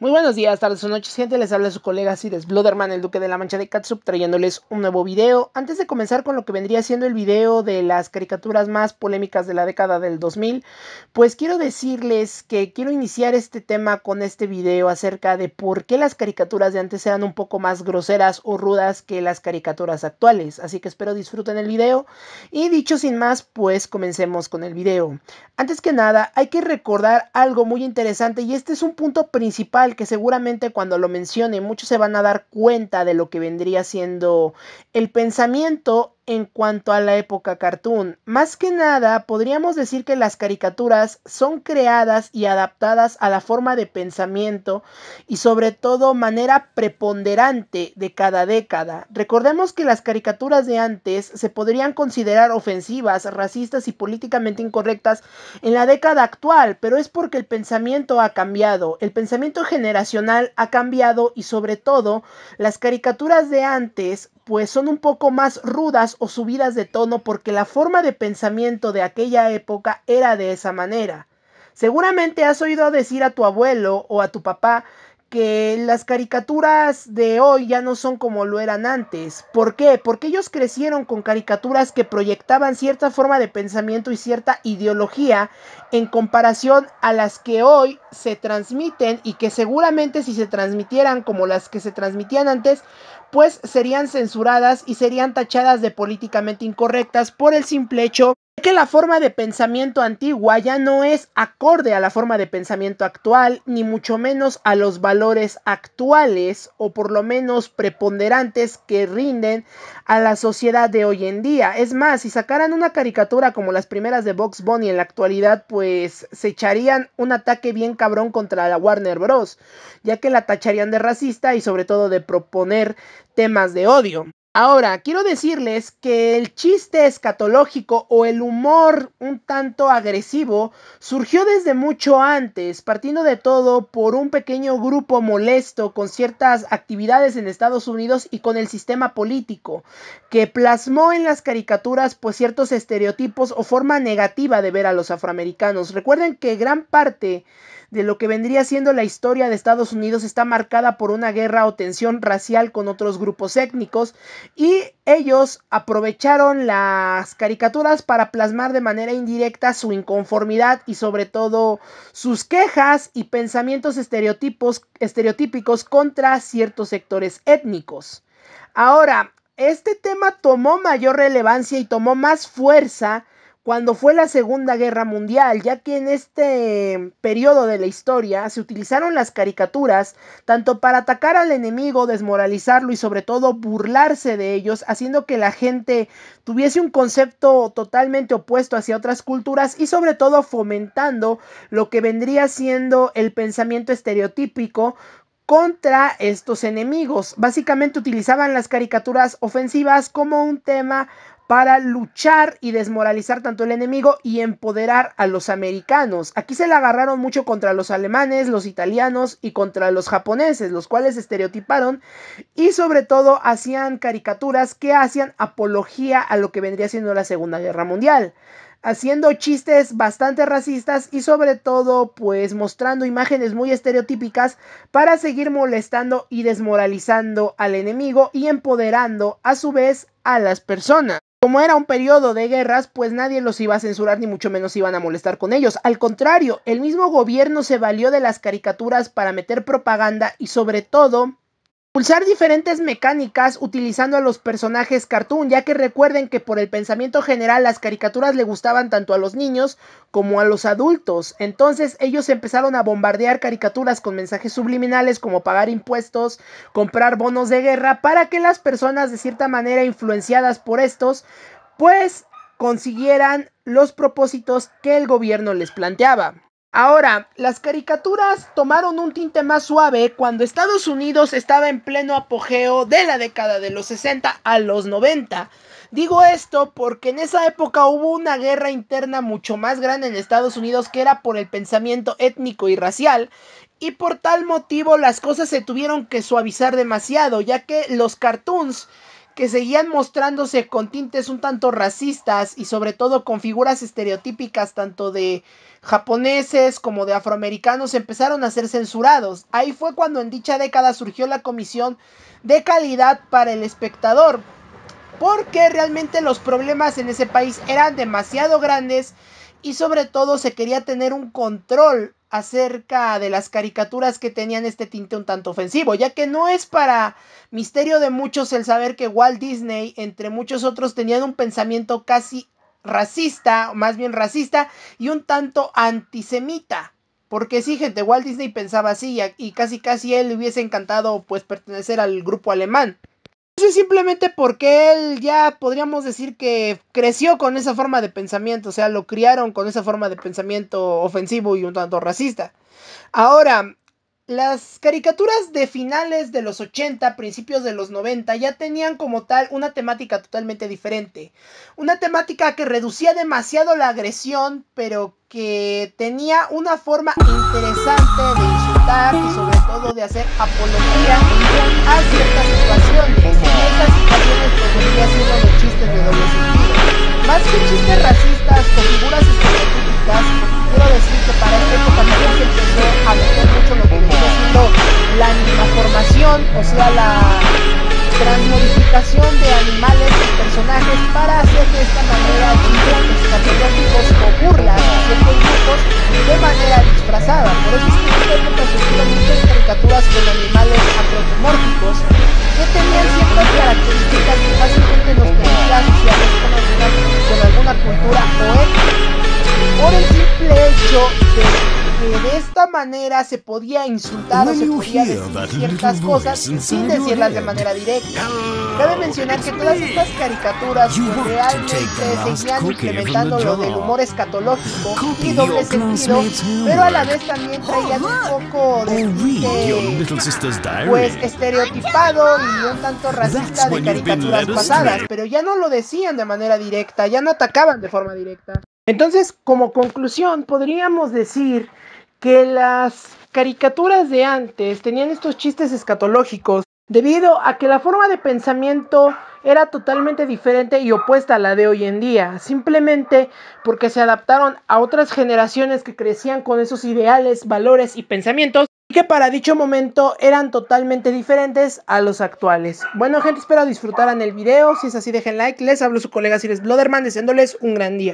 Muy buenos días, tardes o noches, gente. Les habla su colega Cides Bloderman, el duque de la mancha de Katsub, trayéndoles un nuevo video. Antes de comenzar con lo que vendría siendo el video de las caricaturas más polémicas de la década del 2000, pues quiero decirles que quiero iniciar este tema con este video acerca de por qué las caricaturas de antes eran un poco más groseras o rudas que las caricaturas actuales. Así que espero disfruten el video. Y dicho sin más, pues comencemos con el video. Antes que nada, hay que recordar algo muy interesante y este es un punto principal que seguramente cuando lo mencione muchos se van a dar cuenta de lo que vendría siendo el pensamiento en cuanto a la época cartoon. Más que nada, podríamos decir que las caricaturas son creadas y adaptadas a la forma de pensamiento y sobre todo manera preponderante de cada década. Recordemos que las caricaturas de antes se podrían considerar ofensivas, racistas y políticamente incorrectas en la década actual, pero es porque el pensamiento ha cambiado, el pensamiento generacional ha cambiado y sobre todo las caricaturas de antes pues son un poco más rudas o subidas de tono porque la forma de pensamiento de aquella época era de esa manera. Seguramente has oído decir a tu abuelo o a tu papá que las caricaturas de hoy ya no son como lo eran antes. ¿Por qué? Porque ellos crecieron con caricaturas que proyectaban cierta forma de pensamiento y cierta ideología en comparación a las que hoy se transmiten y que seguramente si se transmitieran como las que se transmitían antes, pues serían censuradas y serían tachadas de políticamente incorrectas por el simple hecho que la forma de pensamiento antigua ya no es acorde a la forma de pensamiento actual, ni mucho menos a los valores actuales o por lo menos preponderantes que rinden a la sociedad de hoy en día. Es más, si sacaran una caricatura como las primeras de Box Bunny en la actualidad, pues se echarían un ataque bien cabrón contra la Warner Bros., ya que la tacharían de racista y sobre todo de proponer temas de odio. Ahora, quiero decirles que el chiste escatológico o el humor un tanto agresivo surgió desde mucho antes, partiendo de todo por un pequeño grupo molesto con ciertas actividades en Estados Unidos y con el sistema político, que plasmó en las caricaturas pues ciertos estereotipos o forma negativa de ver a los afroamericanos. Recuerden que gran parte de lo que vendría siendo la historia de Estados Unidos está marcada por una guerra o tensión racial con otros grupos étnicos y ellos aprovecharon las caricaturas para plasmar de manera indirecta su inconformidad y sobre todo sus quejas y pensamientos estereotipos, estereotípicos contra ciertos sectores étnicos. Ahora, este tema tomó mayor relevancia y tomó más fuerza cuando fue la Segunda Guerra Mundial, ya que en este periodo de la historia se utilizaron las caricaturas tanto para atacar al enemigo, desmoralizarlo y sobre todo burlarse de ellos, haciendo que la gente tuviese un concepto totalmente opuesto hacia otras culturas y sobre todo fomentando lo que vendría siendo el pensamiento estereotípico contra estos enemigos. Básicamente utilizaban las caricaturas ofensivas como un tema para luchar y desmoralizar tanto el enemigo y empoderar a los americanos. Aquí se la agarraron mucho contra los alemanes, los italianos y contra los japoneses, los cuales estereotiparon y sobre todo hacían caricaturas que hacían apología a lo que vendría siendo la Segunda Guerra Mundial haciendo chistes bastante racistas y sobre todo pues mostrando imágenes muy estereotípicas para seguir molestando y desmoralizando al enemigo y empoderando a su vez a las personas. Como era un periodo de guerras, pues nadie los iba a censurar ni mucho menos iban a molestar con ellos. Al contrario, el mismo gobierno se valió de las caricaturas para meter propaganda y sobre todo Pulsar diferentes mecánicas utilizando a los personajes cartoon, ya que recuerden que por el pensamiento general las caricaturas le gustaban tanto a los niños como a los adultos. Entonces ellos empezaron a bombardear caricaturas con mensajes subliminales como pagar impuestos, comprar bonos de guerra, para que las personas de cierta manera influenciadas por estos, pues consiguieran los propósitos que el gobierno les planteaba. Ahora, las caricaturas tomaron un tinte más suave cuando Estados Unidos estaba en pleno apogeo de la década de los 60 a los 90. Digo esto porque en esa época hubo una guerra interna mucho más grande en Estados Unidos que era por el pensamiento étnico y racial y por tal motivo las cosas se tuvieron que suavizar demasiado ya que los cartoons que seguían mostrándose con tintes un tanto racistas y sobre todo con figuras estereotípicas tanto de japoneses como de afroamericanos empezaron a ser censurados. Ahí fue cuando en dicha década surgió la comisión de calidad para el espectador, porque realmente los problemas en ese país eran demasiado grandes y sobre todo se quería tener un control acerca de las caricaturas que tenían este tinte un tanto ofensivo, ya que no es para misterio de muchos el saber que Walt Disney, entre muchos otros, tenían un pensamiento casi racista, más bien racista, y un tanto antisemita. Porque sí, gente, Walt Disney pensaba así y, casi casi él le hubiese encantado pues pertenecer al grupo alemán. Pues es simplemente porque él ya podríamos decir que creció con esa forma de pensamiento, o sea, lo criaron con esa forma de pensamiento ofensivo y un tanto racista. Ahora, las caricaturas de finales de los 80, principios de los 90 ya tenían como tal una temática totalmente diferente. Una temática que reducía demasiado la agresión, pero que tenía una forma interesante de insultar de hacer apología a ciertas situaciones. en esas situaciones podría pues, ser uno de chistes de doble sentido. Más que chistes racistas con figuras estereotípicas, quiero decir que para esta época también se empezó a meter mucho lo que viene la animaformación, o sea, la transmodificación de animales y personajes para hacer de esta manera chistes o burlas de manera de esta manera se podía insultar o se podía decir ciertas cosas sin decirlas de manera directa. Cabe mencionar que todas estas caricaturas realmente seguían implementando lo del humor escatológico y doble sentido, pero a la vez también traían un poco de este, pues estereotipado y un tanto racista de caricaturas pasadas, pero ya no lo decían de manera directa, ya no atacaban de forma directa. Entonces, como conclusión, podríamos decir que las caricaturas de antes tenían estos chistes escatológicos debido a que la forma de pensamiento era totalmente diferente y opuesta a la de hoy en día, simplemente porque se adaptaron a otras generaciones que crecían con esos ideales, valores y pensamientos y que para dicho momento eran totalmente diferentes a los actuales. Bueno gente, espero disfrutaran el video, si es así dejen like, les hablo su colega Siris Bloderman deseándoles un gran día.